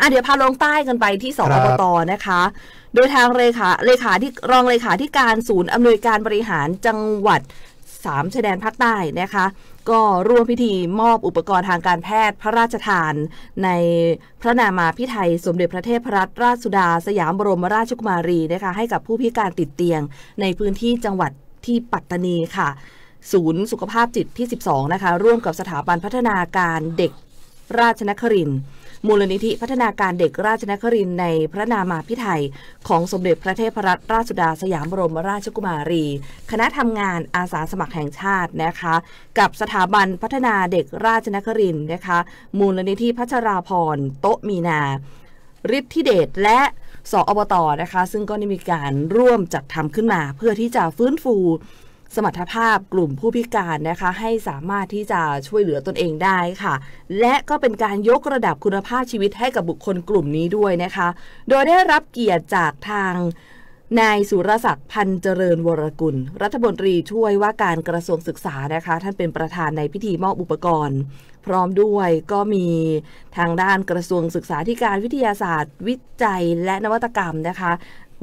อ่ะเดี๋ยวพาลงใต้กันไปที่สอบตนะคะ โดยทางเลขาเลขาที่รองเลขาที่การศูนย์อำนวยการบริหารจังหวัดสามชายแดนภาคใต้นะคะ ก็ร่วมพิธีมอบอุปกรณ์ทางการแพทย์พระราชทาน ในพระนามาพิไทย สมเด็จพระเทพรัตนราชสุดาสยามบรมราชกุมารีนะคะให้กับผู้พิการติดเตียง ในพื้นที่จังหวัดที่ปัตตานีค่ะ ศูนย์สุขภาพจิตที่12นะคะร่วมกับสถาบันพัฒนาการเด็กราชนครินทร์มูลนิธิพัฒนาการเด็กราชนครินในพระนามาพิไทยของสมเด็จพระเทพรัตนราชสุดาสยามบรมราชกุมารี คณะทำงานอาสาสมัครแห่งชาตินะคะ กับสถาบันพัฒนาเด็กราชนครินนะคะ มูลนิธิพัชราพรโตมีนาฤทธิเดชและสออบตนะคะ ซึ่งก็ได้มีการร่วมจัดทำขึ้นมาเพื่อที่จะฟื้นฟูสมรรถภาพกลุ่มผู้พิการนะคะ ให้สามารถที่จะช่วยเหลือตนเองได้ค่ะ และก็เป็นการยกระดับคุณภาพชีวิตให้กับบุคคลกลุ่มนี้ด้วยนะคะ โดยได้รับเกียรติจากทางนายสุรศักดิ์พันเจริญวรกุลรัฐมนตรีช่วยว่าการกระทรวงศึกษานะคะ ท่านเป็นประธานในพิธีมอบอุปกรณ์ พร้อมด้วยก็มีทางด้านกระทรวงศึกษาธิการวิทยาศาสตร์ วิจัย และนวัตกรรมนะคะ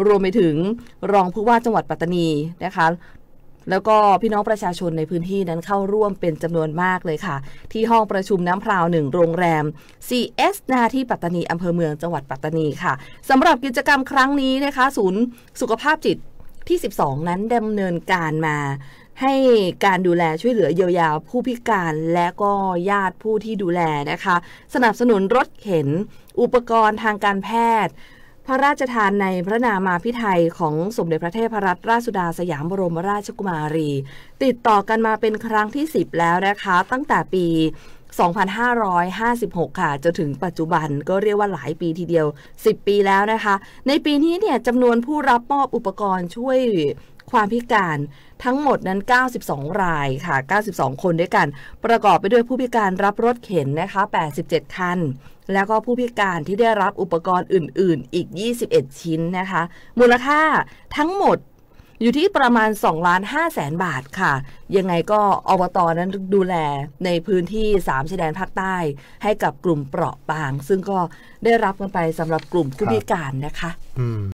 รวมไปถึงรองผู้ว่าจังหวัดปัตตานีนะคะแล้วก็พี่น้องประชาชนในพื้นที่นั้นเข้าร่วมเป็นจำนวนมากเลยค่ะ ที่ห้องประชุมน้ำพราวหนึ่งโรงแรม CS นาที่ปัตตานีอำเภอเมืองจังหวัดปัตตานีค่ะสำหรับกิจกรรมครั้งนี้นะคะ ศูนย์สุขภาพจิตที่ 12 นั้นดำเนินการมา ให้การดูแลช่วยเหลือเยียวยาผู้พิการ และก็ญาติผู้ที่ดูแลนะคะ สนับสนุนรถเข็นอุปกรณ์ทางการแพทย์พระราชทานในพระนามาพิไทยของสมเด็จพระเทพรัตนราชสุดาสยามบรมราชกุมารี ติดต่อกันมาเป็นครั้งที่ 10 แล้วนะคะ ตั้งแต่ปี2556 ค่ะจะถึงปัจจุบันก็เรียกว่าหลายปีทีเดียว 10 ปีแล้วนะคะ ในปีนี้เนี่ยจำนวนผู้รับมอบอุปกรณ์ช่วยความพิการทั้งหมดนั้น 92 รายค่ะ 92 คนด้วยกัน ประกอบไปด้วยผู้พิการรับรถเข็นนะคะ 87 คัน แล้วก็ผู้พิการที่ได้รับอุปกรณ์อื่น ๆ อีก 21 ชิ้นนะคะ มูลค่าทั้งหมดอยู่ที่ประมาณ2ล้าน5แสนบาทค่ะ ยังไงก็อบตอนนั้นดูแลในพื้นที่3ชายแดนภาคใต้ ให้กับกลุ่มเปราะบาง ซึ่งก็ได้รับกันไปสำหรับกลุ่มผู้พิการนะคะ